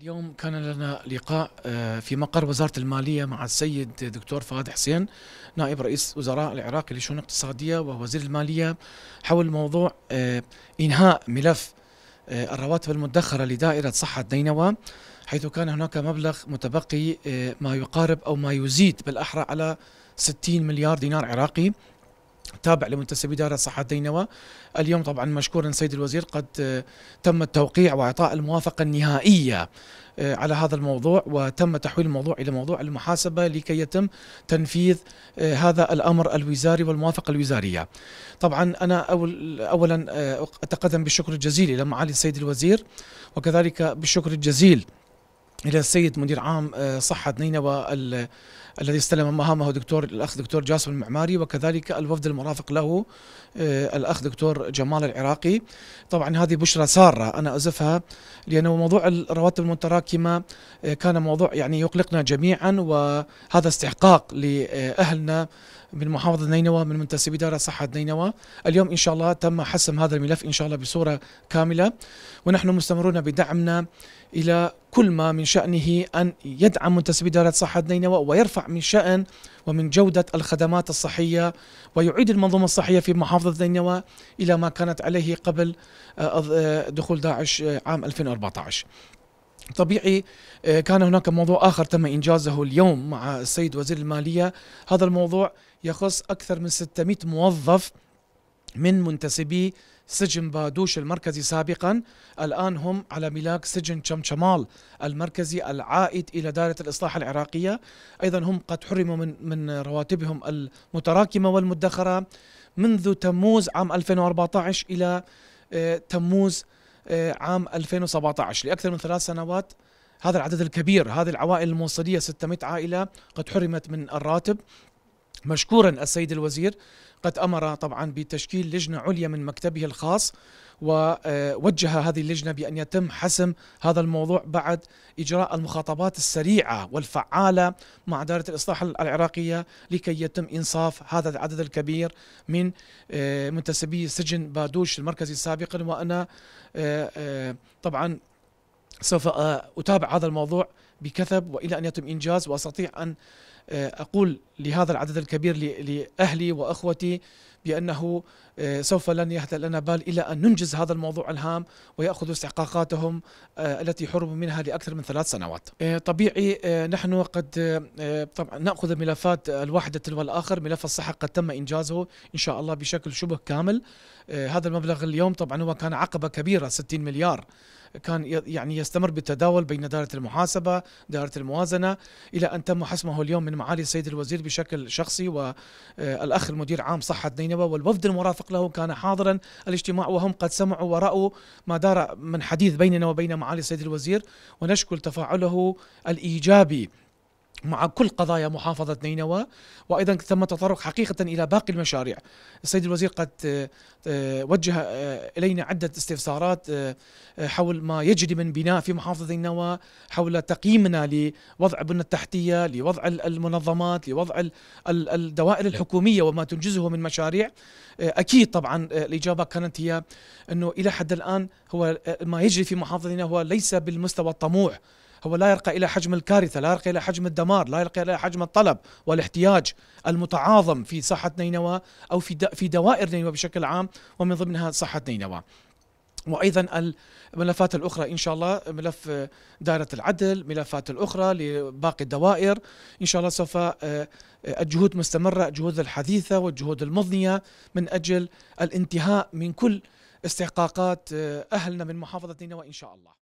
اليوم كان لنا لقاء آه، في مقر وزارة المالية مع السيد دكتور فؤاد حسين نائب رئيس وزراء العراق للشؤون الاقتصادية ووزير المالية حول موضوع آه، إنهاء ملف آه، الرواتب المدخرة لدائرة صحة نينوى حيث كان هناك مبلغ متبقي ما يقارب أو ما يزيد بالأحرى على 60 مليار دينار عراقي تابع لمنتسب إدارة صحة دينوى اليوم طبعا مشكورا سيد الوزير قد آه، تم التوقيع وإعطاء الموافقة النهائية آه، على هذا الموضوع وتم تحويل الموضوع إلى موضوع المحاسبة لكي يتم تنفيذ آه، هذا الأمر الوزاري والموافقة الوزارية طبعا أنا أول أولا أتقدم بالشكر الجزيل إلى معالي السيد الوزير وكذلك بالشكر الجزيل الى السيد مدير عام آه، صحه نينوى الذي استلم مهامه دكتور الاخ دكتور جاسم المعماري وكذلك الوفد المرافق له آه، الاخ دكتور جمال العراقي طبعا هذه بشرى ساره انا ازفها لانه موضوع الرواتب المتراكمه آه، كان موضوع يعني يقلقنا جميعا وهذا استحقاق لاهلنا من محافظة نينوى من منتسبي إدارة صحة نينوى اليوم إن شاء الله تم حسم هذا الملف إن شاء الله بصورة كاملة ونحن مستمرون بدعمنا إلى كل ما من شأنه أن يدعم منتسبي إدارة صحة نينوى ويرفع من شأن ومن جودة الخدمات الصحية ويعيد المنظومة الصحية في محافظة نينوى إلى ما كانت عليه قبل آه، آه، دخول داعش آه، عام 2014 طبيعي كان هناك موضوع آخر تم إنجازه اليوم مع السيد وزير المالية هذا الموضوع يخص أكثر من 600 موظف من منتسبي سجن بادوش المركزي سابقا الآن هم على ملاك سجن شمشمال المركزي العائد إلى دائرة الإصلاح العراقية أيضا هم قد حرموا من, من رواتبهم المتراكمة والمدخرة منذ تموز عام 2014 إلى آه، تموز آه، عام 2017 لأكثر من ثلاث سنوات هذا العدد الكبير هذه العوائل الموصلية 600 عائلة قد حرمت من الراتب مشكورا السيد الوزير قد امر طبعا بتشكيل لجنه عليا من مكتبه الخاص ووجه آه، هذه اللجنه بان يتم حسم هذا الموضوع بعد اجراء المخاطبات السريعه والفعاله مع دائره الاصلاح العراقيه لكي يتم انصاف هذا العدد الكبير من آه، منتسبي سجن بادوش المركزي سابقا وانا آه، طبعا سوف اتابع هذا الموضوع بكثب والى ان يتم انجاز واستطيع ان آه، أقول لهذا العدد الكبير لأهلي وأخوتي بأنه آه، سوف لن يهدأ لنا بال إلى أن ننجز هذا الموضوع الهام ويأخذوا استحقاقاتهم آه، التي حرموا منها لأكثر من ثلاث سنوات طبيعي نحن قد طبعا نأخذ الملفات الواحدة تلو الآخر ملف الصحة قد تم إنجازه إن شاء الله بشكل شبه كامل هذا المبلغ اليوم طبعا هو كان عقبة كبيرة 60 مليار كان يعني يستمر بالتداول بين دائرة المحاسبة دائرة الموازنة إلى أن تم حسمه اليوم من من معالي السيد الوزير بشكل شخصي والأخ المدير عام صحة نينوى والوفد المرافق له كان حاضرا الاجتماع وهم قد سمعوا ورأوا ما دار من حديث بيننا وبين معالي السيد الوزير ونشكر تفاعله الإيجابي مع كل قضايا محافظة نينوى وأيضا تم تطرق حقيقة إلى باقي المشاريع السيد الوزير قد آه، وجه آه، إلينا عدة استفسارات آه، حول ما يجري من بناء في محافظة نينوى حول تقييمنا لوضع البنى التحتية لوضع المنظمات لوضع الدوائر الحكومية وما تنجزه من مشاريع أكيد طبعا الإجابة كانت هي أنه إلى حد الآن هو ما يجري في محافظة نينوى هو ليس بالمستوى الطموح هو لا يرقى إلى حجم الكارثة لا يرقى إلى حجم الدمار لا يرقى إلى حجم الطلب والاحتياج المتعاظم في صحة نينوى أو في, في دوائر نينوى بشكل عام ومن ضمنها صحة نينوى وايضا الملفات الاخرى ان شاء الله ملف دائره العدل ملفات الاخرى لباقي الدوائر ان شاء الله سوف آه، الجهود مستمره الجهود الحديثه والجهود المضنيه من اجل الانتهاء من كل استحقاقات آه، اهلنا من محافظه نينوى ان شاء الله